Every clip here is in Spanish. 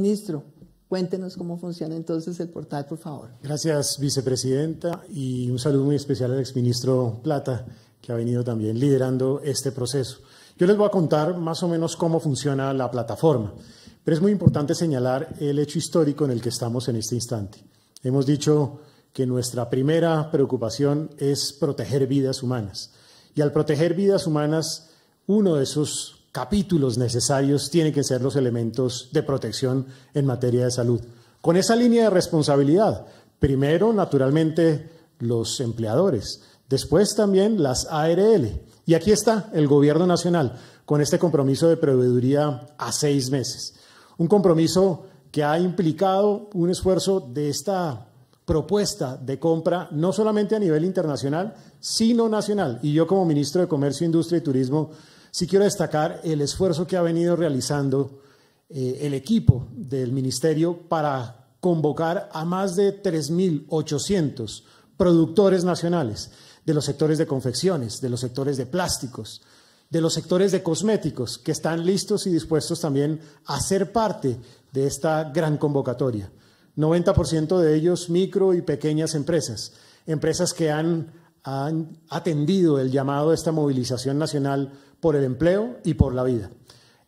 Ministro, cuéntenos cómo funciona entonces el portal, por favor. Gracias, vicepresidenta, y un saludo muy especial al exministro Plata, que ha venido también liderando este proceso. Yo les voy a contar más o menos cómo funciona la plataforma, pero es muy importante señalar el hecho histórico en el que estamos en este instante. Hemos dicho que nuestra primera preocupación es proteger vidas humanas. Y al proteger vidas humanas, uno de esos capítulos necesarios tienen que ser los elementos de protección en materia de salud. Con esa línea de responsabilidad, primero, naturalmente, los empleadores, después también las ARL. Y aquí está el Gobierno Nacional con este compromiso de proveeduría a seis meses. Un compromiso que ha implicado un esfuerzo de esta propuesta de compra, no solamente a nivel internacional, sino nacional. Y yo como ministro de Comercio, Industria y Turismo sí quiero destacar el esfuerzo que ha venido realizando eh, el equipo del ministerio para convocar a más de 3.800 productores nacionales de los sectores de confecciones, de los sectores de plásticos, de los sectores de cosméticos, que están listos y dispuestos también a ser parte de esta gran convocatoria. 90% de ellos micro y pequeñas empresas, empresas que han han atendido el llamado de esta movilización nacional por el empleo y por la vida.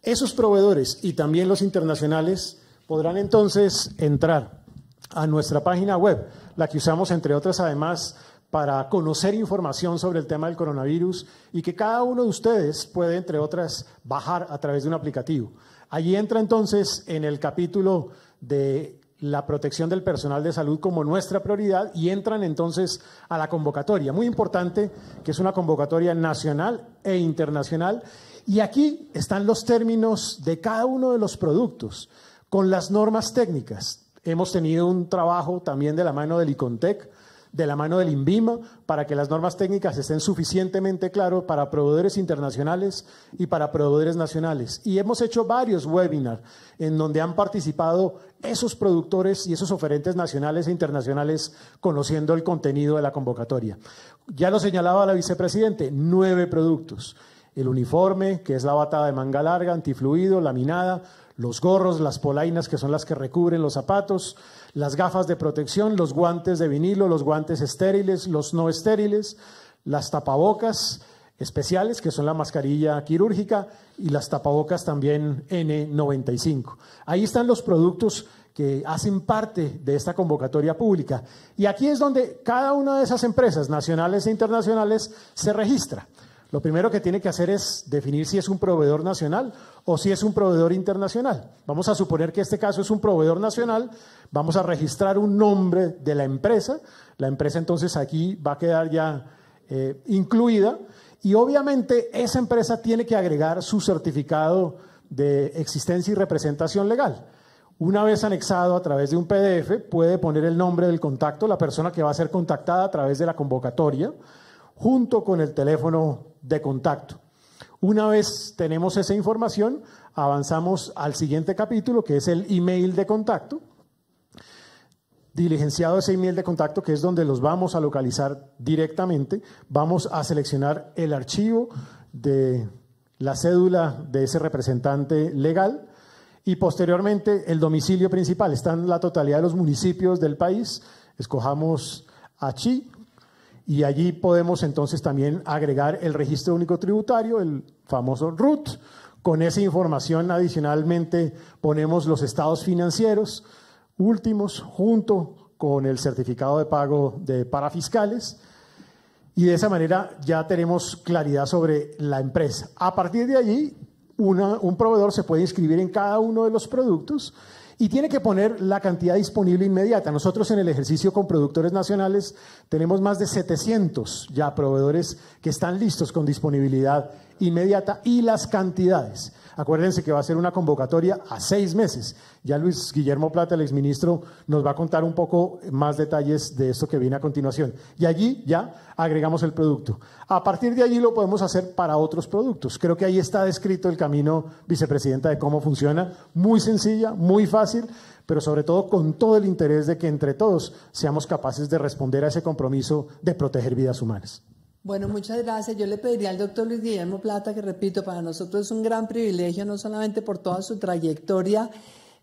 Esos proveedores y también los internacionales podrán entonces entrar a nuestra página web, la que usamos entre otras además para conocer información sobre el tema del coronavirus y que cada uno de ustedes puede entre otras bajar a través de un aplicativo. Allí entra entonces en el capítulo de la protección del personal de salud como nuestra prioridad y entran entonces a la convocatoria. Muy importante que es una convocatoria nacional e internacional. Y aquí están los términos de cada uno de los productos con las normas técnicas. Hemos tenido un trabajo también de la mano del ICONTEC de la mano del INVIMA para que las normas técnicas estén suficientemente claras para proveedores internacionales y para proveedores nacionales. Y hemos hecho varios webinars en donde han participado esos productores y esos oferentes nacionales e internacionales conociendo el contenido de la convocatoria. Ya lo señalaba la vicepresidente, nueve productos. El uniforme, que es la batada de manga larga, antifluido, laminada, los gorros, las polainas, que son las que recubren los zapatos, las gafas de protección, los guantes de vinilo, los guantes estériles, los no estériles, las tapabocas especiales, que son la mascarilla quirúrgica, y las tapabocas también N95. Ahí están los productos que hacen parte de esta convocatoria pública. Y aquí es donde cada una de esas empresas, nacionales e internacionales, se registra. Lo primero que tiene que hacer es definir si es un proveedor nacional o si es un proveedor internacional. Vamos a suponer que este caso es un proveedor nacional, vamos a registrar un nombre de la empresa, la empresa entonces aquí va a quedar ya eh, incluida y obviamente esa empresa tiene que agregar su certificado de existencia y representación legal. Una vez anexado a través de un PDF, puede poner el nombre del contacto, la persona que va a ser contactada a través de la convocatoria junto con el teléfono de contacto. Una vez tenemos esa información, avanzamos al siguiente capítulo, que es el email de contacto. Diligenciado ese email de contacto, que es donde los vamos a localizar directamente, vamos a seleccionar el archivo de la cédula de ese representante legal y posteriormente el domicilio principal. Están la totalidad de los municipios del país. Escojamos aquí. Y allí podemos entonces también agregar el registro único tributario, el famoso RUT. Con esa información adicionalmente ponemos los estados financieros últimos junto con el certificado de pago de parafiscales. Y de esa manera ya tenemos claridad sobre la empresa. A partir de allí, un proveedor se puede inscribir en cada uno de los productos y tiene que poner la cantidad disponible inmediata. Nosotros en el ejercicio con productores nacionales tenemos más de 700 ya proveedores que están listos con disponibilidad inmediata y las cantidades. Acuérdense que va a ser una convocatoria a seis meses. Ya Luis Guillermo Plata, el exministro, nos va a contar un poco más detalles de esto que viene a continuación. Y allí ya agregamos el producto. A partir de allí lo podemos hacer para otros productos. Creo que ahí está descrito el camino, vicepresidenta, de cómo funciona. Muy sencilla, muy fácil pero sobre todo con todo el interés de que entre todos seamos capaces de responder a ese compromiso de proteger vidas humanas. Bueno, muchas gracias. Yo le pediría al doctor Luis Guillermo Plata, que repito, para nosotros es un gran privilegio, no solamente por toda su trayectoria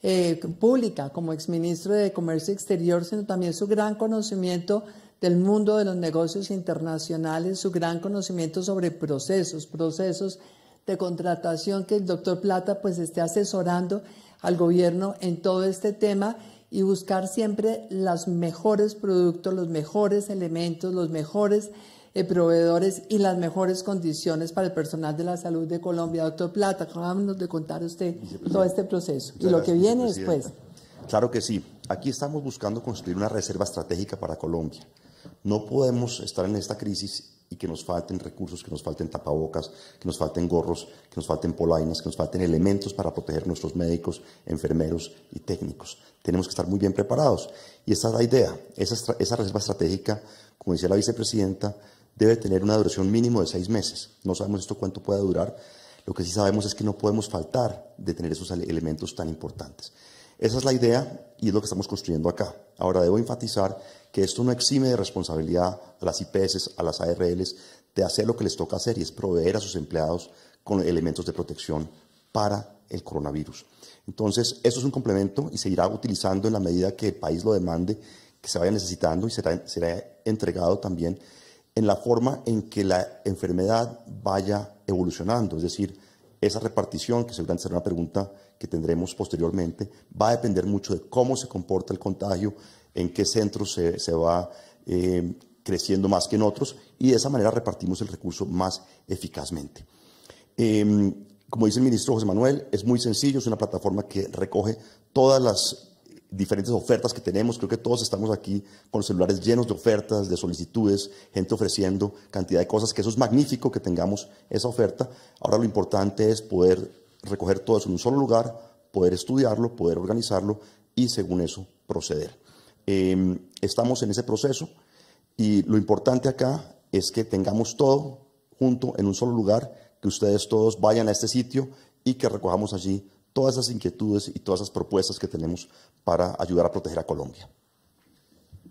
eh, pública como exministro de Comercio Exterior, sino también su gran conocimiento del mundo de los negocios internacionales, su gran conocimiento sobre procesos, procesos de contratación que el doctor Plata pues esté asesorando al gobierno en todo este tema y buscar siempre los mejores productos, los mejores elementos, los mejores eh, proveedores y las mejores condiciones para el personal de la salud de Colombia. Doctor Plata, acabamos de contar usted todo este proceso y lo que viene después. Claro que sí. Aquí estamos buscando construir una reserva estratégica para Colombia. No podemos estar en esta crisis y que nos falten recursos, que nos falten tapabocas, que nos falten gorros, que nos falten polainas, que nos falten elementos para proteger nuestros médicos, enfermeros y técnicos. Tenemos que estar muy bien preparados. Y esa es la idea. esa reserva estratégica, como decía la vicepresidenta, debe tener una duración mínimo de seis meses. No sabemos esto cuánto puede durar. Lo que sí sabemos es que no podemos faltar de tener esos elementos tan importantes. Esa es la idea y es lo que estamos construyendo acá. Ahora debo enfatizar que esto no exime de responsabilidad a las IPS, a las ARLs, de hacer lo que les toca hacer y es proveer a sus empleados con elementos de protección para el coronavirus. Entonces, eso es un complemento y se irá utilizando en la medida que el país lo demande, que se vaya necesitando y será entregado también en la forma en que la enfermedad vaya evolucionando, es decir, esa repartición, que seguramente será una pregunta que tendremos posteriormente, va a depender mucho de cómo se comporta el contagio, en qué centros se, va eh, creciendo más que en otros, y de esa manera repartimos el recurso más eficazmente. Em, como dice el ministro José Manuel, es muy sencillo, es una plataforma que recoge todas las diferentes ofertas que tenemos. Creo que todos estamos aquí con los celulares llenos de ofertas, de solicitudes, gente ofreciendo cantidad de cosas, que eso es magnífico que tengamos esa oferta. Ahora lo importante es poder recoger todo eso en un solo lugar, poder estudiarlo, poder organizarlo y según eso proceder. Em, estamos en ese proceso y lo importante acá es que tengamos todo junto en un solo lugar, que ustedes todos vayan a este sitio y que recojamos allí todas esas inquietudes y todas esas propuestas que tenemos para ayudar a proteger a Colombia.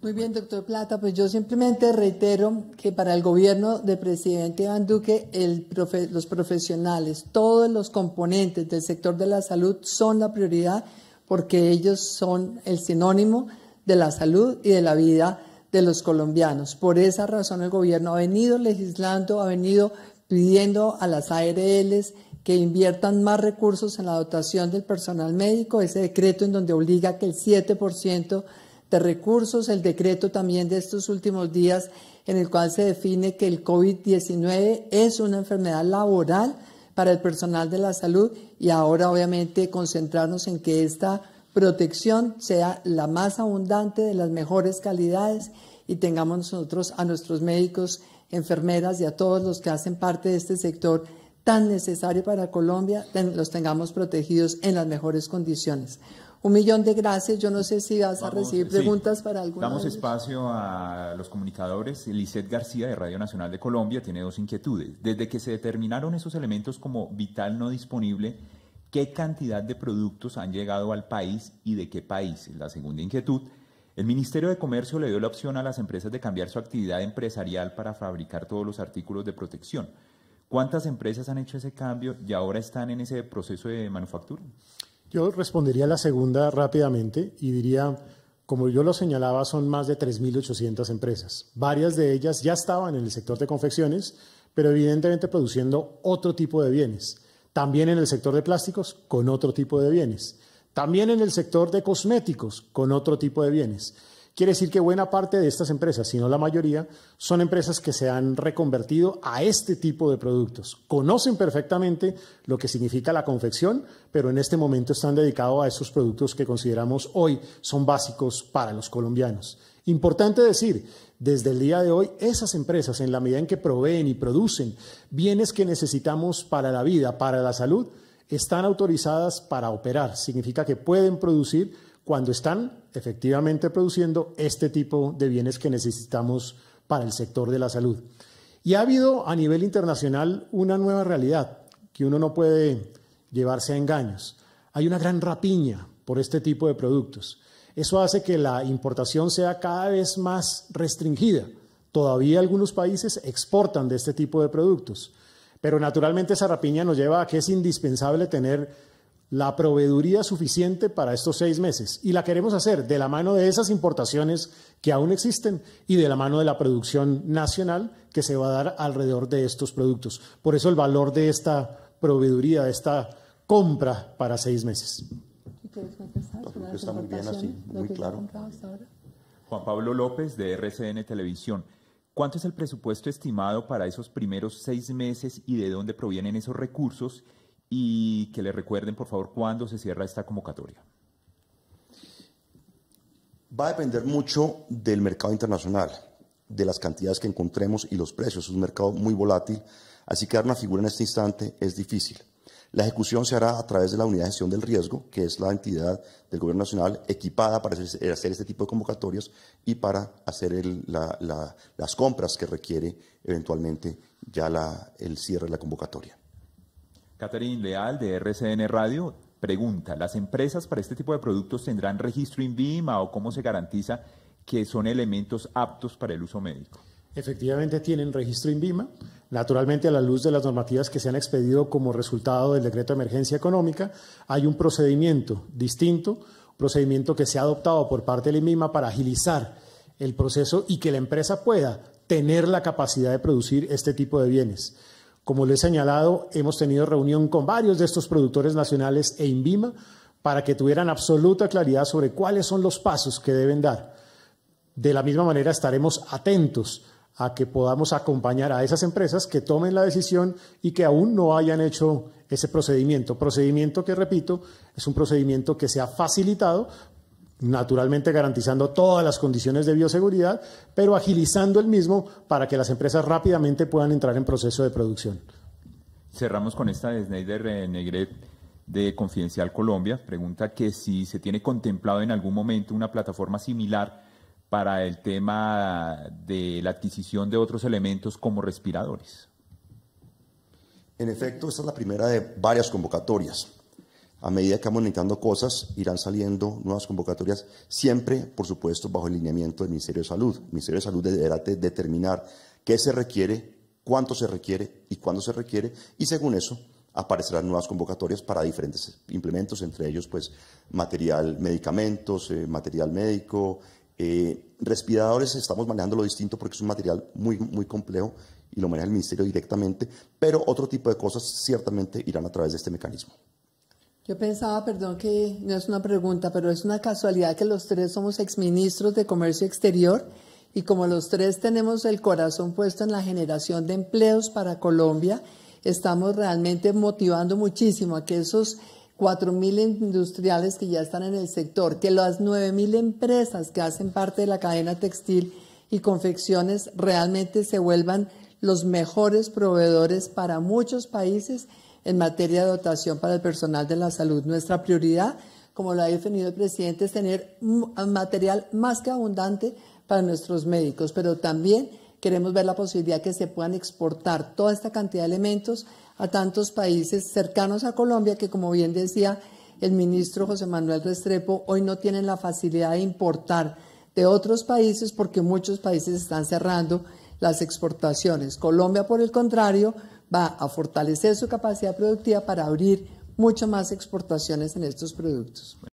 Muy bien, doctor Plata. Pues yo simplemente reitero que para el gobierno del presidente Iván Duque, el los profesionales, todos los componentes del sector de la salud son la prioridad porque ellos son el sinónimo de la salud y de la vida de los colombianos. Por esa razón el gobierno ha venido legislando, ha venido pidiendo a las ARLs que inviertan más recursos en la dotación del personal médico, ese decreto en donde obliga que el 7% de recursos, el decreto también de estos últimos días en el cual se define que el COVID-19 es una enfermedad laboral para el personal de la salud y ahora obviamente concentrarnos en que esta protección sea la más abundante de las mejores calidades y tengamos nosotros a nuestros médicos, enfermeras y a todos los que hacen parte de este sector tan necesario para Colombia, los tengamos protegidos en las mejores condiciones. Un millón de gracias. Yo no sé si vas a recibir preguntas para alguna. Damos espacio a los comunicadores. Liset García de Radio Nacional de Colombia tiene dos inquietudes. Desde que se determinaron esos elementos como vital no disponible, ¿qué cantidad de productos han llegado al país y de qué país? La segunda inquietud. El Ministerio de Comercio le dio la opción a las empresas de cambiar su actividad empresarial para fabricar todos los artículos de protección. ¿Cuántas empresas han hecho ese cambio y ahora están en ese proceso de manufactura? Yo respondería a la segunda rápidamente y diría, como yo lo señalaba, son más de 3.800 empresas. Varias de ellas ya estaban en el sector de confecciones, pero evidentemente produciendo otro tipo de bienes. También en el sector de plásticos, con otro tipo de bienes. También en el sector de cosméticos, con otro tipo de bienes. Quiere decir que buena parte de estas empresas, si no la mayoría, son empresas que se han reconvertido a este tipo de productos. Conocen perfectamente lo que significa la confección, pero en este momento están dedicados a esos productos que consideramos hoy son básicos para los colombianos. Importante decir, desde el día de hoy, esas empresas, en la medida en que proveen y producen bienes que necesitamos para la vida, para la salud, están autorizadas para operar. Significa que pueden producir cuando están efectivamente produciendo este tipo de bienes que necesitamos para el sector de la salud. Y ha habido a nivel internacional una nueva realidad que uno no puede llevarse a engaños. Hay una gran rapiña por este tipo de productos. Eso hace que la importación sea cada vez más restringida. Todavía algunos países exportan de este tipo de productos, pero naturalmente esa rapiña nos lleva a que es indispensable tener la proveeduría suficiente para estos seis meses. Y la queremos hacer de la mano de esas importaciones que aún existen y de la mano de la producción nacional que se va a dar alrededor de estos productos. Por eso el valor de esta proveeduría, de esta compra para seis meses. Juan Pablo López, de RCN Televisión. ¿Cuánto es el presupuesto estimado para esos primeros seis meses y de dónde provienen esos recursos? y que le recuerden, por favor, cuándo se cierra esta convocatoria. Va a depender mucho del mercado internacional, de las cantidades que encontremos y los precios. Es un mercado muy volátil, así que dar una figura en este instante es difícil. La ejecución se hará a través de la Unidad de Gestión del Riesgo, que es la entidad del Gobierno Nacional equipada para hacer, este tipo de convocatorias y para hacer las compras que requiere eventualmente ya el cierre de la convocatoria. Catherine Leal, de RCN Radio, pregunta, ¿las empresas para este tipo de productos tendrán registro INVIMA o cómo se garantiza que son elementos aptos para el uso médico? Efectivamente tienen registro INVIMA, naturalmente a la luz de las normativas que se han expedido como resultado del decreto de emergencia económica, hay un procedimiento distinto, procedimiento que se ha adoptado por parte del INVIMA para agilizar el proceso y que la empresa pueda tener la capacidad de producir este tipo de bienes. Como lo he señalado, hemos tenido reunión con varios de estos productores nacionales e INVIMA para que tuvieran absoluta claridad sobre cuáles son los pasos que deben dar. De la misma manera, estaremos atentos a que podamos acompañar a esas empresas que tomen la decisión y que aún no hayan hecho ese procedimiento. Procedimiento que, repito, es un procedimiento que se ha facilitado naturalmente garantizando todas las condiciones de bioseguridad, pero agilizando el mismo para que las empresas rápidamente puedan entrar en proceso de producción. Cerramos con esta de Snyder eh, Negret de Confidencial Colombia. Pregunta que si se tiene contemplado en algún momento una plataforma similar para el tema de la adquisición de otros elementos como respiradores. En efecto, esta es la primera de varias convocatorias. A medida que vamos necesitando cosas, irán saliendo nuevas convocatorias, siempre, por supuesto, bajo el lineamiento del Ministerio de Salud. El Ministerio de Salud deberá determinar qué se requiere, cuánto se requiere y cuándo se requiere, y según eso aparecerán nuevas convocatorias para diferentes implementos, entre ellos pues material, medicamentos, eh, material médico, eh, respiradores, estamos manejando lo distinto porque es un material muy, muy complejo y lo maneja el Ministerio directamente, pero otro tipo de cosas ciertamente irán a través de este mecanismo. Yo pensaba, perdón que no es una pregunta, pero es una casualidad que los tres somos exministros de Comercio Exterior y como los tres tenemos el corazón puesto en la generación de empleos para Colombia, estamos realmente motivando muchísimo a que esos mil industriales que ya están en el sector, que las mil empresas que hacen parte de la cadena textil y confecciones realmente se vuelvan los mejores proveedores para muchos países en materia de dotación para el personal de la salud. Nuestra prioridad, como lo ha definido el presidente, es tener material más que abundante para nuestros médicos, pero también queremos ver la posibilidad que se puedan exportar toda esta cantidad de elementos a tantos países cercanos a Colombia que, como bien decía el ministro José Manuel Restrepo, hoy no tienen la facilidad de importar de otros países porque muchos países están cerrando las exportaciones. Colombia, por el contrario, va a fortalecer su capacidad productiva para abrir mucho más exportaciones en estos productos.